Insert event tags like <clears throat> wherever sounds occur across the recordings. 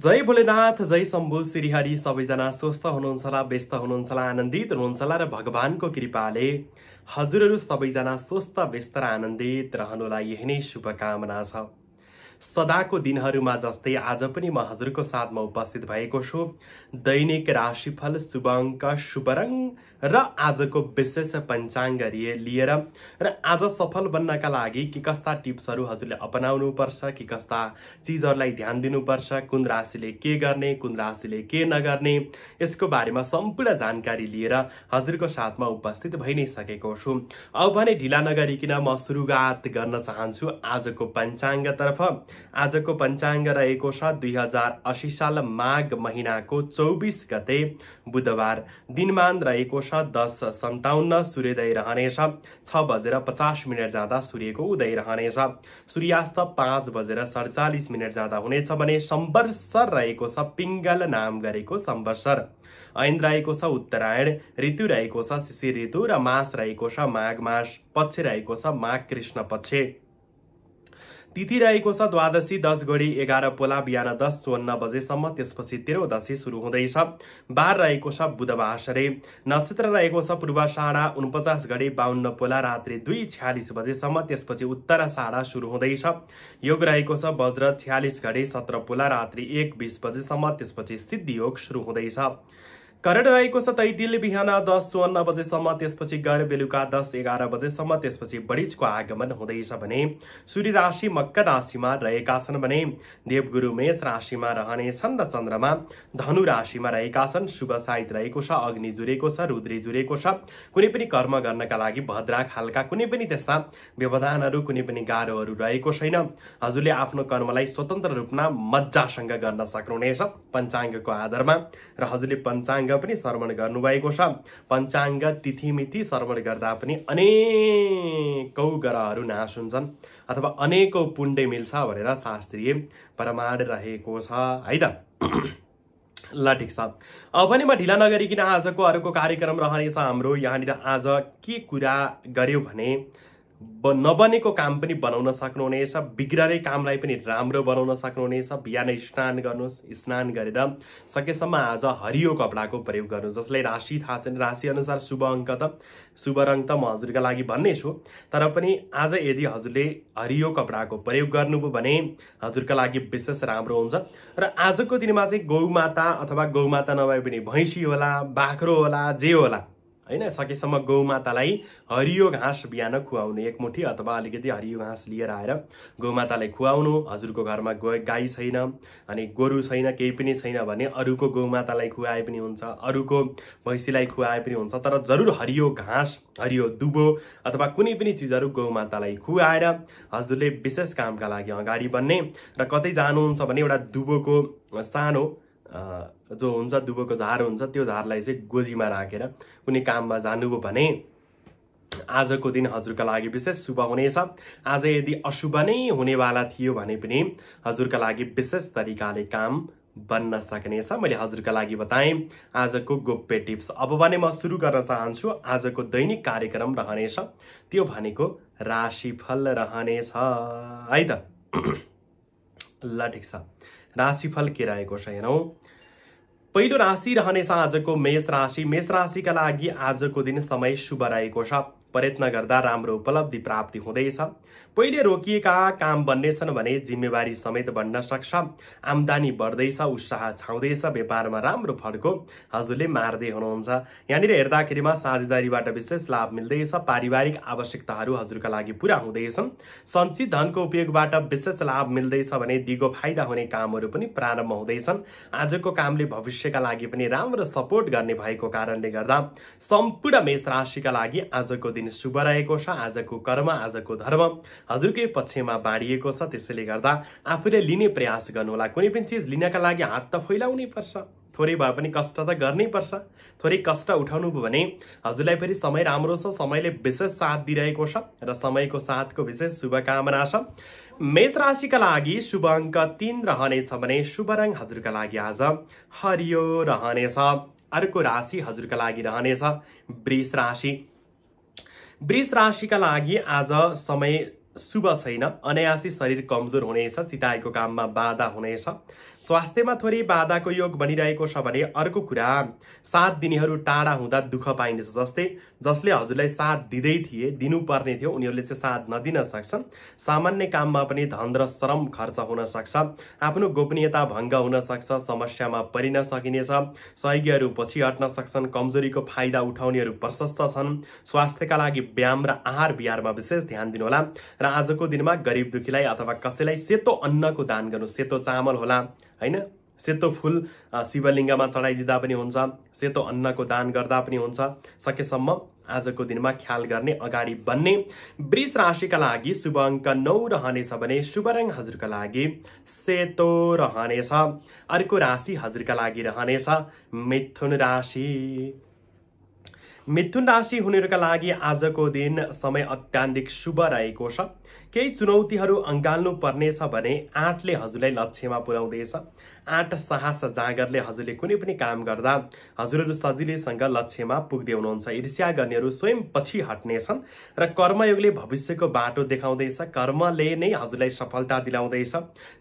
जय भोलेनाथ जय शम्भु श्रीहरि सबैजना स्वस्थ हुनुहुन्छ होला व्यस्त हुनुहुन्छ होला आनन्दित हुनुहुन्छ होला र भगवान्को कृपाले हजुरहरू सबैजना स्वस्थ व्यस्त र आनन्दित रहनुलाई यही नै शुभकामना छ सदाको दिनहरूमा जस्तै आज पनि म हजुरको साथमा उपस्थित भएको छु दैनिक राशिफल शुभ अङ्क शुभ रङ र आजको विशेष पञ्चाङ्ग लिएर र आज सफल बन्नका लागि के कस्ता टिप्सहरू हजुरले अपनाउनुपर्छ के कस्ता चिजहरूलाई ध्यान दिनुपर्छ कुन राशिले के गर्ने कुन राशिले के नगर्ने यसको बारेमा सम्पूर्ण जानकारी लिएर हजुरको साथमा उपस्थित भइ नै सकेको छु अब भने ढिला नगरिकन म सुरुवात गर्न चाहन्छु आजको पञ्चाङ्गतर्फ आजको पञ्चाङ्ग रहेको छ दुई हजार असी साल माघ महिनाको चौबिस गते बुधबार दिनमान रहेको छ दस सन्ताउन्न सूर्योदय रहनेछ छ बजेर पचास मिनट जाँदा सूर्यको उदय रहनेछ सूर्यास्त पाँच बजेर सडचालिस मिनट जाँदा हुनेछ भने सम्वर्सर रहेको छ पिङ्गल नाम गरेको सम्वर्सर ऐन रहेको छ उत्तरायण ऋतु रहेको छ शिशिर ऋतु र मास रहेको छ माघ मास पक्ष रहेको छ माघ कृष्ण पक्ष तिथि रहेको छ द्वादशी दस घडी एघार पोला बिहान दस चौवन्न बजेसम्म त्यसपछि तेह्रौदशी सुरु हुँदैछ बार रहेको छ बुधबार बुधबासरे नक्षत्र रहेको छ पूर्व साढा उनपचास घडी बाहन्न पोला रात्रि दुई छ्यालिस बजेसम्म त्यसपछि उत्तर साढा सुरु हुँदैछ योग रहेको छ वज्र छ्यालिस घडी सत्र पोला रात्रि एक बिस बजेसम्म त्यसपछि सिद्धि योग सुरु हुँदैछ करेन्ट राईको छ दिल्ली बिहान दस चौवन्न बजेसम्म त्यसपछि गएर बेलुका दस एघार बजेसम्म त्यसपछि बढिचको आगमन हुँदैछ भने सूर्य राशि मकर राशिमा रहेका छन् भने देवगुरु मेष राशिमा रहनेछन् र चन्द्रमा धनु राशिमा रहेका छन् शुभ साइत रहेको छ अग्नि जुरेको छ रुद्री जुरेको छ कुनै पनि कर्म गर्नका लागि भद्रा खालका कुनै पनि त्यस्ता व्यवधानहरू कुनै पनि गाह्रोहरू रहेको छैन हजुरले आफ्नो कर्मलाई स्वतन्त्र रूपमा मजासँग गर्न सक्नुहुनेछ पञ्चाङ्गको आधारमा र हजुरले पञ्चाङ्ग पनि श्रवण गर्नुभएको छ पञ्चाङ्ग तिथिमिति श्रवण गर्दा पनि अनेकौँ ग्रहहरू नाश हुन्छन् अथवा अनेकौँ पुण्डे मिल्छ भनेर शास्त्रीय प्रमाण रहेको छ है त <clears throat> ल ठिक छ अब पनि म ढिला नगरिकन आजको अर्को कार्यक्रम रहनेछ हाम्रो यहाँनिर आज के कुरा गर्यो भने ब नबनेको काम पनि बनाउन सक्नुहुनेछ बिग्रारै कामलाई पनि राम्रो बनाउन सक्नुहुनेछ बिहानै स्नान गर्नुहोस् स्नान गरेर सकेसम्म आज हरियो कपडाको प्रयोग गर्नु जसलाई राशि थाहा छैन राशिअनुसार शुभ अङ्क त शुभ रङ त म हजुरका लागि भन्ने छु तर पनि आज यदि हजुरले हरियो कपडाको प्रयोग गर्नुभयो भने हजुरका लागि विशेष राम्रो हुन्छ र आजको दिनमा चाहिँ गौमाता अथवा गौमाता नभए पनि भैँसी होला बाख्रो होला जे होला होइन सकेसम्म गौमातालाई हरियो घाँस बिहान खुवाउनु एकमुठी अथवा अलिकति हरियो घाँस लिएर आएर गौमातालाई खुवाउनु हजुरको घरमा गाई छैन अनि गोरु छैन केही पनि छैन भने अरूको गौमातालाई खुवाए पनि हुन्छ अरूको भैँसीलाई खुवाए पनि हुन्छ तर जरुर हरियो घाँस हरियो दुबो अथवा कुनै पनि चिजहरू गौमातालाई खुवाएर हजुरले विशेष कामका लागि अगाडि बढ्ने र कतै जानुहुन्छ भने एउटा दुबोको सानो जो हुन्छ दुबोको झार हुन्छ त्यो झारलाई चाहिँ गोजीमा राखेर कुनै काममा जानुभयो भने आजको दिन हजुरका लागि विशेष शुभ हुनेछ आज यदि अशुभ नै हुनेवाला थियो भने पनि हजुरका लागि विशेष तरिकाले काम बन्न सक्नेछ मैले हजुरका लागि बताएँ आजको गोप्य टिप्स अब भने म सुरु गर्न चाहन्छु आजको दैनिक कार्यक्रम रहनेछ त्यो भनेको राशिफल रहनेछ है त <clears throat> ल ठिक छ राशिफल के रहेको छ हेरौँ पहिलो राशि रहनेछ आजको मेष राशि मेष राशिका लागि आजको दिन समय शुभ रहेको छ प्रयत्न गर्दा राम्रो उपलब्धि प्राप्ति हुँदैछ पहिले रोकिएका काम बन्नेछन् भने जिम्मेवारी समेत बन्न सक्छ आम्दानी बढ्दैछ उत्साह छाउँदैछ व्यापारमा राम्रो फर्को हजुरले मार्दै हुनुहुन्छ यहाँनिर हेर्दाखेरिमा साझेदारीबाट विशेष लाभ मिल्दैछ पारिवारिक आवश्यकताहरू हजुरका लागि पुरा हुँदैछन् सञ्चित धनको उपयोगबाट विशेष लाभ मिल्दैछ भने दिगो फाइदा हुने कामहरू पनि प्रारम्भ हुँदैछन् आजको कामले भविष्यका लागि पनि राम्रो सपोर्ट गर्ने भएको कारणले गर्दा सम्पूर्ण मेष राशिका लागि आजको दिन दिन शुभ रहेको छ आजको कर्म आजको धर्म हजुरकै पक्षमा बाँडिएको छ त्यसैले गर्दा आफूले लिने प्रयास गर्नुहोला कुनै पनि चिज लिनका लागि हात त फैलाउनै पर्छ थोरै भए पनि कष्ट त गर्नै पर्छ थोरै कष्ट उठाउनु भयो भने हजुरलाई फेरि समय राम्रो छ समयले विशेष साथ दिइरहेको छ र समयको साथको विशेष शुभकामना छ मेष राशिका लागि शुभ अङ्क तिन रहनेछ भने शुभ रङ हजुरका लागि आज हरियो रहनेछ अर्को राशि हजुरका लागि रहनेछ वृष राशि वृष राशिका लागि आज समय शुभ छैन अनायासी शरीर कमजोर हुनेछ चिताएको काममा बाधा हुनेछ स्वास्थ्यमा थोरै बाधाको योग बनिरहेको छ भने अर्को कुरा साथ दिनेहरू टाढा हुँदा दुःख पाइनेछ जस्तै जसले हजुरलाई साथ दिँदै थिए दिनुपर्ने थियो उनीहरूले चाहिँ साथ नदिन सक्छ सामान्य काममा पनि धन र श्रम खर्च हुन सक्छ आफ्नो गोपनीयता भङ्ग हुन सक्छ समस्यामा परिन सकिनेछ सहयोगीहरू पछि हट्न सक्छन् कमजोरीको फाइदा उठाउनेहरू प्रशस्त छन् स्वास्थ्यका लागि व्यायाम र आहार विहारमा विशेष ध्यान दिनुहोला र आजको दिनमा गरिब दुखीलाई अथवा कसैलाई सेतो अन्नको दान गर्नु सेतो चामल होला होइन सेतो फुल शिवलिङ्गमा चढाइदिँदा पनि हुन्छ सेतो अन्नको दान गर्दा पनि हुन्छ सकेसम्म आजको दिनमा ख्याल गर्ने अगाडि बन्ने वृष राशिका लागि शुभ अङ्क नौ रहनेछ भने शुभ रङ हजुरका लागि सेतो रहनेछ अर्को राशि हजुरका लागि रहनेछ मिथुन राशि मिथुन राशि हुनेहरूका लागि आजको दिन समय अत्याधिक शुभ रहेको छ केही चुनौतीहरू अँगाल्नु पर्नेछ भने आँटले हजुरलाई लक्ष्यमा पुर्याउँदैछ आँट साहस जाँगरले हजुरले कुनै पनि काम गर्दा हजुरहरू सजिलैसँग लक्ष्यमा पुग्दै हुनुहुन्छ ईर्ष्या गर्नेहरू स्वयं पछि हट्नेछन् र कर्मयोगले भविष्यको बाटो देखाउँदैछ कर्मले नै हजुरलाई सफलता दिलाउँदैछ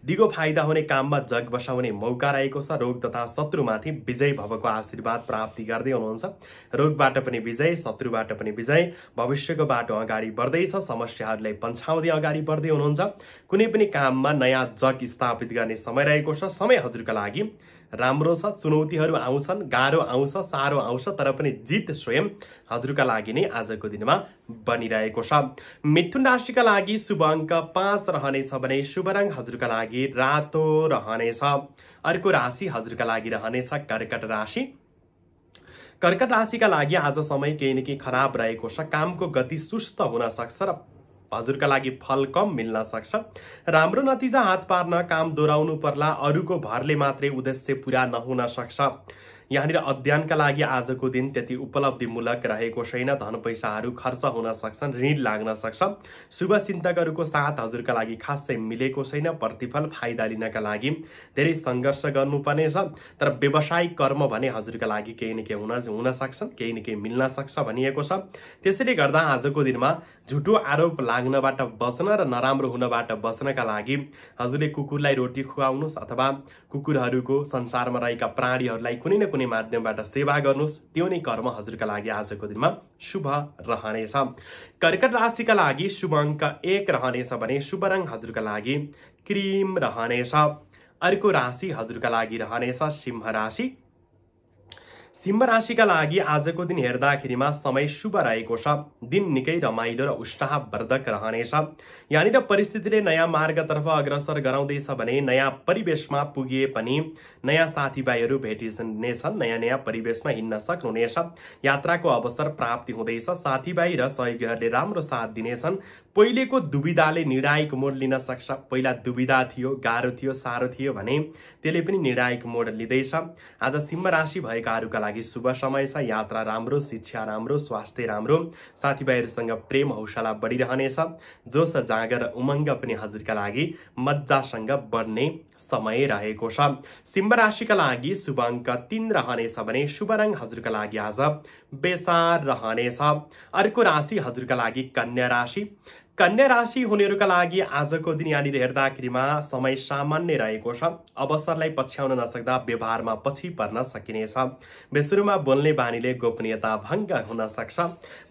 दिगो फाइदा हुने काममा जग बसाउने मौका रहेको छ रोग तथा शत्रुमाथि विजय भएको आशीर्वाद प्राप्ति गर्दै हुनुहुन्छ रोगबाट पनि विजय शत्रुबाट पनि विजय भविष्यको बाटो अगाडि बढ्दैछ समस्याहरूलाई पन्छाउ अवधि अगाडि बढ्दै हुनुहुन्छ कुनै पनि काममा नयाँ जग स्थापित गर्ने समय रहेको छ समय हजुरका लागि राम्रो छ चुनौतीहरू आउँछन् गाह्रो आउँछ साह्रो आउँछ तर पनि जित स्वयं हजुरका लागि नै आजको दिनमा बनिरहेको छ मिथुन राशिका लागि शुभ अङ्क पाँच रहनेछ भने शुभ रङ हजुरका लागि रातो रहनेछ अर्को राशि हजुरका लागि रहनेछ कर्कट राशि कर्कट राशिका लागि आज समय केही न केही खराब रहेको छ कामको गति सुस्त हुन सक्छ र हजुरका लागि फल कम मिल्न सक्छ राम्रो नतिजा हात पार्न काम दोहोऱ्याउनु पर्ला अरूको भरले मात्रै उद्देश्य पुरा नहुन सक्छ यहाँनिर अध्ययनका लागि आजको दिन त्यति उपलब्धिमूलक रहेको छैन धन पैसाहरू खर्च हुन सक्छन् ऋण लाग्न सक्छ शुभ चिन्तकहरूको साथ हजुरका लागि खासै मिलेको छैन प्रतिफल फाइदा लिनका लागि धेरै सङ्घर्ष गर्नुपर्नेछ तर व्यवसायिक कर्म भने हजुरका लागि केही न केही हुन हुन सक्छ केही न केही मिल्न सक्छ भनिएको छ त्यसैले गर्दा आजको दिनमा झुटो आरोप लाग्नबाट बस्न र नराम्रो हुनबाट बस्नका लागि हजुरले कुकुरलाई रोटी खुवाउनुहोस् अथवा कुकुरहरूको संसारमा रहेका प्राणीहरूलाई कुनै न कुनै माध्यमबाट सेवा गर्नुहोस् त्यो नै कर्म हजुरका लागि आजको दिनमा शुभ रहनेछ कर्कट राशिका लागि शुभ अङ्क एक रहनेछ भने शुभ रङ हजुरका लागि क्रिम रहनेछ अर्को राशि हजुरका लागि रहनेछ सिंह राशि सिंह राशिका लागि आजको दिन हेर्दाखेरिमा समय शुभ रहेको छ दिन निकै रमाइलो र उत्साहवर्धक रहनेछ यहाँनिर परिस्थितिले नयाँ मार्गतर्फ अग्रसर गराउँदैछ भने नयाँ परिवेशमा पुगिए पनि नयाँ साथीभाइहरू भेटिनेछन् नयाँ नयाँ परिवेशमा हिँड्न सक्नुहुनेछ यात्राको अवसर प्राप्ति हुँदैछ साथीभाइ र सहयोगीहरूले राम्रो साथ दिनेछन् पहिलेको दुविधाले निर्णायक मोड लिन सक्छ पहिला दुविधा थियो गाह्रो थियो साह्रो थियो भने त्यसले पनि निर्णायक मोड लिँदैछ आज सिंह राशि भएकाहरूका लागि शुभ समय छ यात्रा राम्रो शिक्षा राम्रो स्वास्थ्य राम्रो साथीभाइहरूसँग प्रेम हौसला बढिरहनेछ जोस जाँगर उमङ्ग पनि हजुरका लागि मजासँग बढ्ने समय रहेको छ सिंह राशिका लागि शुभ अङ्क तिन रहनेछ भने शुभ रङ हजुरका लागि आज बेसार रहनेछ अर्को राशि हजुरका लागि कन्या राशि कन्या राशि हुनेहरूका लागि आजको दिन यहाँनिर हेर्दाखेरिमा समय सामान्य रहेको छ अवसरलाई पछ्याउन नसक्दा व्यवहारमा पछि पर्न सकिनेछ बेसुरुमा बोल्ने बानीले गोपनीयता भङ्ग हुन सक्छ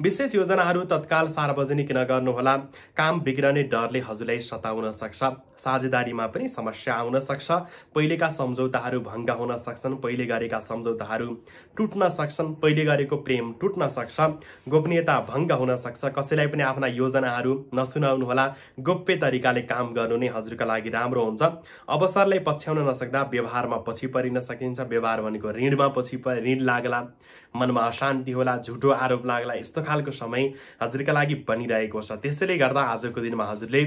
विशेष योजनाहरू तत्काल सार्वजनिक नगर्नुहोला काम बिग्रने डरले हजुरलाई सताउन सक्छ साझेदारीमा पनि समस्या आउन सक्छ पहिलेका सम्झौताहरू भङ्ग हुन सक्छन् पहिले गरेका सम्झौताहरू टुट्न सक्छन् पहिले गरेको प्रेम टुट्न सक्छ गोपनीयता भङ्ग हुन सक्छ कसैलाई पनि आफ्ना योजनाहरू नसुनाउनुहोला गोप्य तरिकाले काम गर्नु नै हजुरका लागि राम्रो हुन्छ अवसरलाई पछ्याउन नसक्दा व्यवहारमा पछि परिन सकिन्छ व्यवहार भनेको ऋणमा पछि ऋण लाग्ला मनमा अशान्ति होला झुटो आरोप लाग्ला यस्तो खालको समय हजुरका लागि बनिरहेको छ त्यसैले गर्दा आजको दिनमा हजुरले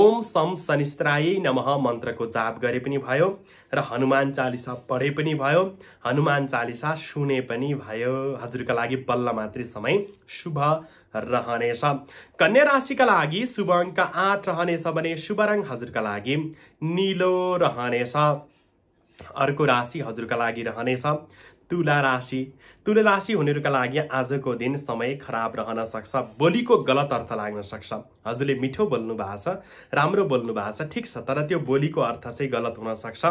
ओम सम शनिश्राय नमः मन्त्रको जाप गरे पनि भयो र हनुमान चालिसा पढे पनि भयो हनुमान चालिसा सुने पनि भयो हजुरका लागि बल्ल मात्रै समय शुभ रहनेछ कन्या राशिका लागि शुभ अङ्क आठ रहनेछ भने शुभ रङ हजुरका लागि निलो रहनेछ अर्को राशि हजुरका लागि रहनेछ तुला राशि तुला राशि हुनेहरूका लागि आजको दिन समय खराब रहन सक्छ बोलीको गलत अर्थ लाग्न सक्छ हजुरले मिठो बोल्नु भएको छ राम्रो बोल्नु भएको छ ठिक छ तर त्यो बोलीको अर्थ चाहिँ गलत हुन सक्छ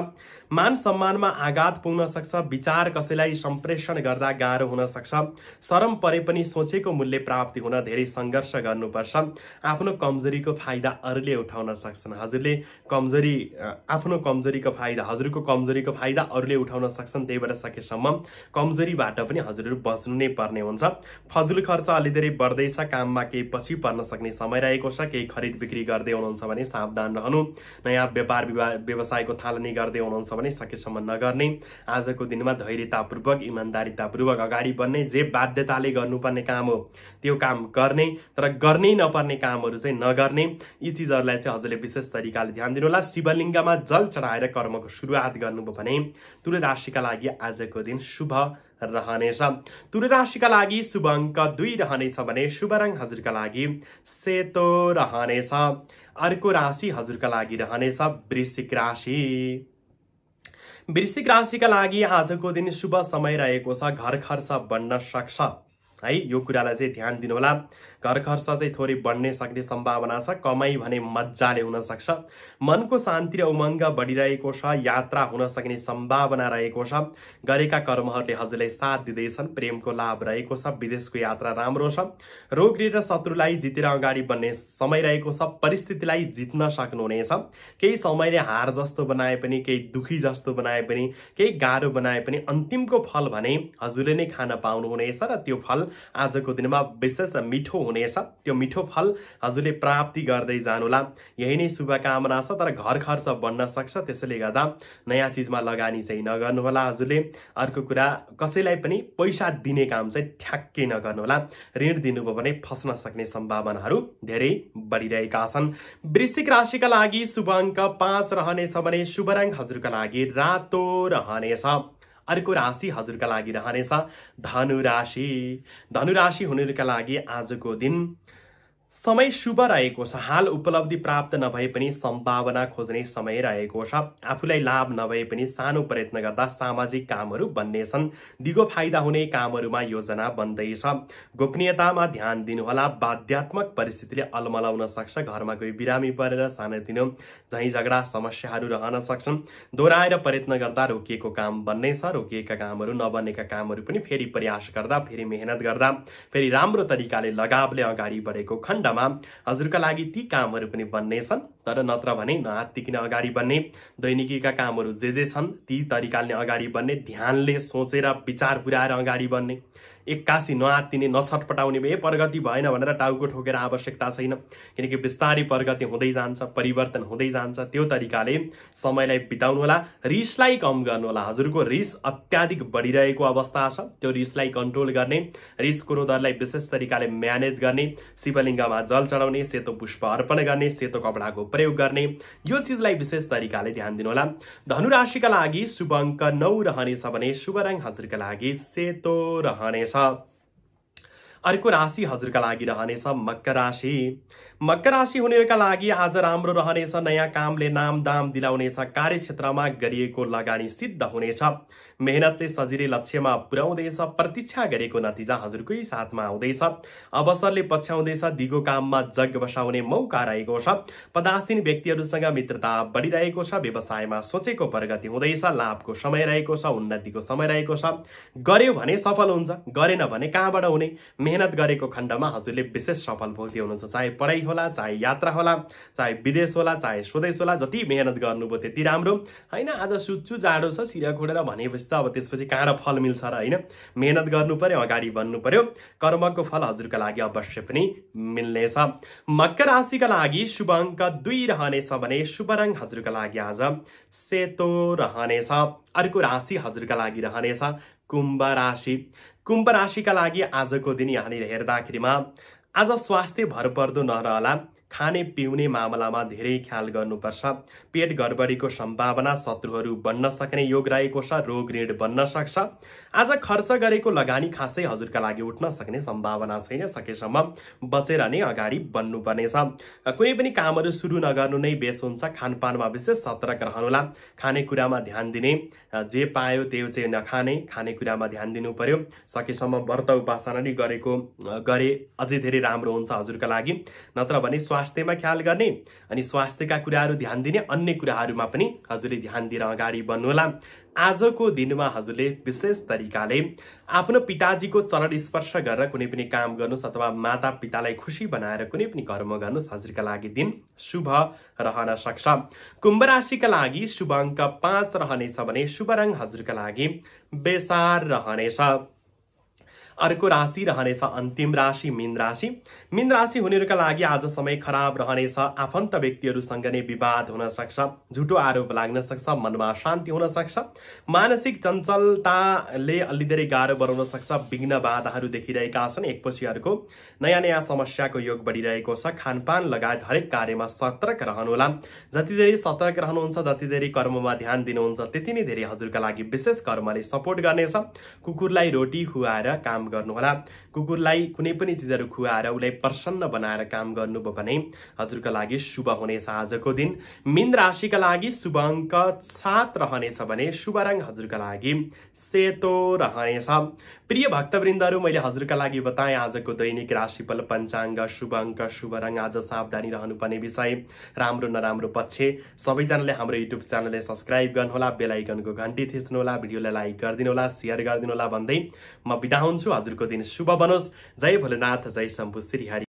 मान सम्मानमा आघात पुग्न सक्छ विचार कसैलाई सम्प्रेषण गर्दा गाह्रो हुन सक्छ शरम परे पनि सोचेको मूल्य प्राप्ति हुन धेरै सङ्घर्ष गर्नुपर्छ आफ्नो कमजोरीको फाइदा अरूले उठाउन सक्छन् हजुरले कमजोरी आफ्नो कमजोरीको फाइदा हजुरको कमजोरीको फाइदा अरूले उठाउन सक्छन् त्यही भएर सकेसम्म कमजोरीबाट पनि हजुरहरू बस्नु नै पर्ने हुन्छ फजुल खर्च अलि धेरै बढ्दैछ काममा केही पछि पर्न सक्ने समय रहेको छ केही खरिद बिक्री गर्दै हुनुहुन्छ भने सावधान रहनु नयाँ व्यापार व्यवसायको थालनी गर्दै हुनुहुन्छ भने सकेसम्म नगर्ने आजको दिनमा धैर्यतापूर्वक इमान्दारितापूर्वक अगाडि बढ्ने जे बाध्यताले गर्नुपर्ने काम हो त्यो काम गर्ने तर गर्नै नपर्ने कामहरू चाहिँ नगर्ने यी चिजहरूलाई चाहिँ हजुरले विशेष तरिकाले ध्यान दिनुहोला शिवलिङ्गमा जल चढाएर कर्मको सुरुवात गर्नुभयो भने तुल राशिका लागि आजको दिन शुभ रहनेछ तुल राशिका लागि शुभ अङ्क दुई रहनेछ भने शुभ रङ हजुरका लागि सेतो रहनेछ अर्को राशि हजुरका लागि रहनेछ वृश्चिक राशि वृश्चिक राशिका लागि आजको दिन शुभ समय रहेको छ घर खर्च बन्न सक्छ है यो कुरालाई चाहिँ ध्यान दिनुहोला घर खर्च चाहिँ थोरै बढ्ने सक्ने सम्भावना छ कमाइ भने मजाले हुनसक्छ मनको शान्ति र उमङ्ग बढिरहेको छ यात्रा हुन सक्ने सम्भावना रहेको छ गरेका कर्महरूले हजुरलाई साथ दिँदैछन् प्रेमको लाभ रहेको छ विदेशको यात्रा राम्रो छ रोग र शत्रुलाई जितेर अगाडि बढ्ने समय रहेको छ परिस्थितिलाई जित्न सक्नुहुनेछ केही समयले हार जस्तो बनाए पनि केही दुखी जस्तो बनाए पनि केही गाह्रो बनाए पनि अन्तिमको फल भने हजुरले नै खान पाउनुहुनेछ र त्यो फल आजको दिनमा विशेष मिठो हुनेछ त्यो मिठो फल हजुरले प्राप्ति गर्दै जानुहोला यही नै शुभकामना छ तर घर खर्च बन्न सक्छ त्यसैले गर्दा नयाँ चिजमा लगानी चाहिँ नगर्नुहोला हजुरले अर्को कुरा कसैलाई पनि पैसा दिने काम चाहिँ ठ्याक्कै नगर्नुहोला ऋण दिनुभयो भने फस्न सक्ने सम्भावनाहरू धेरै बढिरहेका छन् वृश्चिक राशिका लागि शुभ अङ्क पाँच रहनेछ भने शुभ रङ हजुरका लागि रातो रहनेछ अर्को राशि हजुरका लागि रहनेछ धनु राशि धनु राशि हुनेहरूका लागि आजको दिन समय शुभ रहेको छ हाल उपलब्धि प्राप्त नभए पनि सम्भावना खोज्ने समय रहेको छ आफूलाई लाभ नभए पनि सानो प्रयत्न गर्दा सामाजिक कामहरू बन्नेछन् दिगो फाइदा हुने कामहरूमा योजना बन्दैछ गोपनीयतामा ध्यान दिनुहोला बाध्यात्मक परिस्थितिले अलमलाउन सक्छ घरमा कोही बिरामी परेर सानोतिनो झैँ झगडा समस्याहरू रहन सक्छन् दोहोऱ्याएर प्रयत्न गर्दा रोकिएको काम बन्नेछ रोकिएका कामहरू नबनेका कामहरू पनि फेरि प्रयास गर्दा फेरि मेहनत गर्दा फेरि राम्रो तरिकाले लगावले अगाडि बढेको खण्ड खण्डमा हजुरका लागि ती कामहरू पनि बन्नेछन् तर नत्र भने नआत्तिकिन अगाडि बढ्ने दैनिकीका कामहरू जे जे छन् ती तरिकाले अगाडि बढ्ने ध्यानले सोचेर विचार पुर्याएर अगाडि बढ्ने एक्कासी नआत्तिने नछटपटाउने ए प्रगति भएन भनेर टाउको ठोकेर आवश्यकता छैन किनकि बिस्तारै प्रगति हुँदै जान्छ परिवर्तन हुँदै जान्छ त्यो तरिकाले समयलाई बिताउनु होला रिसलाई कम गर्नुहोला हजुरको रिस अत्याधिक बढिरहेको अवस्था छ त्यो रिसलाई कन्ट्रोल गर्ने रिसको रोदरलाई विशेष तरिकाले म्यानेज गर्ने शिवलिङ्गमा जल चढाउने सेतो पुष्प अर्पण गर्ने सेतो कपडाको प्रयोग गर्ने यो चिजलाई विशेष तरिकाले ध्यान दिनुहोला धनु राशिका लागि शुभ अङ्क नौ रहनेछ भने शुभ रङ हजुरका लागि सेतो रहनेछ अर्को राशि हजुरका लागि रहनेछ मकर राशि मकर राशि हुनेका लागि आज राम्रो रहनेछ नयाँ कामले नाम दाम दिलाउनेछ कार्यक्षेत्रमा गरिएको लगानी सिद्ध हुनेछ मेहनतले सजिलै लक्ष्यमा पुर्याउँदैछ प्रतीक्षा गरेको नतिजा हजुरकै साथमा आउँदैछ अवसरले पछ्याउँदैछ दिगो काममा जग बसाउने मौका रहेको छ पदासीन व्यक्तिहरूसँग मित्रता बढिरहेको छ व्यवसायमा सोचेको प्रगति हुँदैछ लाभको समय रहेको छ उन्नतिको समय रहेको छ गर्यो भने सफल हुन्छ गरेन भने कहाँबाट हुने मेहनत गरेको खण्डमा हजुरले विशेष सफल भोग्दै हुनुहुन्छ चाहे पढाइ होला चाहे यात्रा होला चाहे विदेश होला चाहे स्वदेश होला जति मेहनत गर्नुभयो त्यति राम्रो होइन आज सुत्छु जाडो छ सिरा खोडेर भनेपछि त अब त्यसपछि कहाँ र फल मिल्छ र होइन मेहनत गर्नु पर्यो अगाडि बढ्नु पर्यो कर्मको फल हजुरका लागि अवश्य पनि मिल्नेछ मकर राशिका लागि शुभ अङ्क दुई रहनेछ भने शुभ रङ हजुरका लागि आज सेतो रहनेछ अर्को राशि हजुरका लागि रहनेछ कुम्भ राशि कुम्भ राशिका लागि आजको दिन यहाँनिर हेर्दाखेरिमा आज स्वास्थ्य भरपर्दो नरहला खाने पिउने मामलामा धेरै ख्याल गर्नुपर्छ पेट गडबडीको सम्भावना शत्रुहरू बन्न सक्ने योग रहेको छ रोग ऋण बन्न सक्छ आज खर्च गरेको लगानी खासै हजुरका लागि उठ्न सक्ने सम्भावना छैन सकेसम्म बचेर नै अगाडि बन्नुपर्नेछ कुनै पनि कामहरू सुरु नगर्नु नै बेस हुन्छ खानपानमा विशेष सतर्क रहनुहोला खानेकुरामा ध्यान दिने जे पायो त्यो चाहिँ नखाने खानेकुरामा ध्यान दिनु पर्यो सकेसम्म व्रत उपासना नै गरेको गरे अझै धेरै राम्रो हुन्छ हजुरका लागि नत्र भने स्वास्थ्य स्वास्थ्यमा ख्याल गर्ने अनि स्वास्थ्यका कुराहरू ध्यान दिने अन्य कुराहरूमा पनि हजुरले ध्यान दिएर अगाडि बढ्नुहोला आजको दिनमा हजुरले विशेष तरिकाले आफ्नो पिताजीको चरण स्पर्श गरेर कुनै पनि काम गर्नुहोस् अथवा माता पितालाई खुसी बनाएर कुनै पनि कर्म गर्नुहोस् हजुरका लागि दिन शुभ रहन सक्छ कुम्भ राशिका लागि शुभ अङ्क पाँच रहनेछ भने शुभ रङ हजुरका लागि बेसार रहनेछ अर्को राशि रहनेछ अन्तिम राशि मिन राशि मीन राशि हुनेहरूका लागि आज समय खराब रहनेछ आफन्त व्यक्तिहरूसँग नै विवाद हुन सक्छ झुटो आरोप लाग्न सक्छ मनमा शान्ति हुन सक्छ मानसिक चञ्चलताले अलि धेरै गाह्रो बनाउन सक्छ विघ्न बाधाहरू देखिरहेका छन् एकपछि अर्को नयाँ नयाँ समस्याको योग बढिरहेको छ खानपान लगायत हरेक कार्यमा सतर्क रहनुहोला जति धेरै सतर्क रहनुहुन्छ जति धेरै कर्ममा ध्यान दिनुहुन्छ त्यति नै धेरै हजुरका लागि विशेष कर्मले सपोर्ट गर्नेछ कुकुरलाई रोटी खुवाएर काम काम गर्नुहोला कुकुरलाई कुनै पनि चिजहरू खुवाएर उसलाई प्रसन्न बनाएर काम गर्नुभयो भने हजुरका लागि शुभ हुनेछ आजको दिन मिन राशिका लागि शुभ अङ्क सात रहनेछ भने शुभ रङ हजुरका लागि सेतो रहनेछ प्रिय भक्तवृन्दहरू मैले हजुरका लागि बताएँ आजको दैनिक राशिफल पञ्चाङ्ग शुभ अङ्क शुभ रङ आज सावधानी रहनुपर्ने विषय राम्रो नराम्रो पक्ष सबैजनाले हाम्रो युट्युब च्यानललाई सब्सक्राइब गर्नुहोला बेलायकनको घन्टी थिच्नुहोला भिडियोलाई लाइक गरिदिनुहोला सेयर होला भन्दै म बिदा हुन्छु हजुरको दिन शुभ बनोस् जय भोलेनाथ जय शम्भु हारी